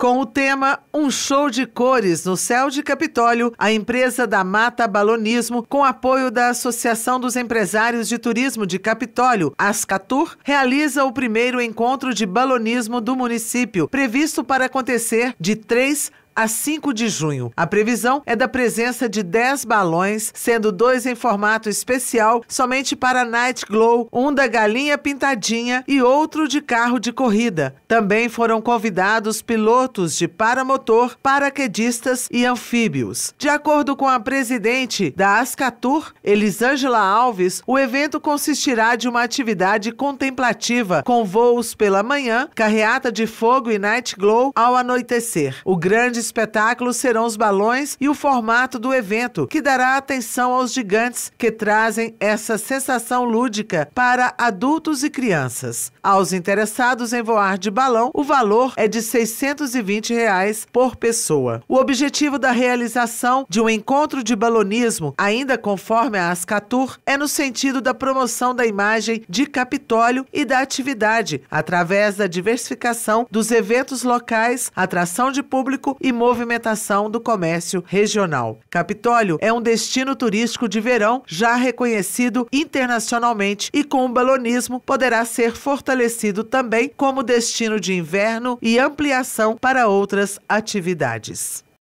Com o tema Um Show de Cores no Céu de Capitólio, a empresa da Mata Balonismo, com apoio da Associação dos Empresários de Turismo de Capitólio, Ascatur, realiza o primeiro encontro de balonismo do município, previsto para acontecer de 3 a 5 de junho. A previsão é da presença de 10 balões, sendo dois em formato especial somente para Night Glow, um da Galinha Pintadinha e outro de carro de corrida. Também foram convidados pilotos de paramotor, paraquedistas e anfíbios. De acordo com a presidente da Ascatur, Elisângela Alves, o evento consistirá de uma atividade contemplativa, com voos pela manhã, carreata de fogo e Night Glow ao anoitecer. O grande espetáculo serão os balões e o formato do evento, que dará atenção aos gigantes que trazem essa sensação lúdica para adultos e crianças. Aos interessados em voar de balão, o valor é de R$ 620 reais por pessoa. O objetivo da realização de um encontro de balonismo, ainda conforme a Ascatur, é no sentido da promoção da imagem de Capitólio e da atividade, através da diversificação dos eventos locais, atração de público e e movimentação do comércio regional. Capitólio é um destino turístico de verão já reconhecido internacionalmente e com o balonismo poderá ser fortalecido também como destino de inverno e ampliação para outras atividades.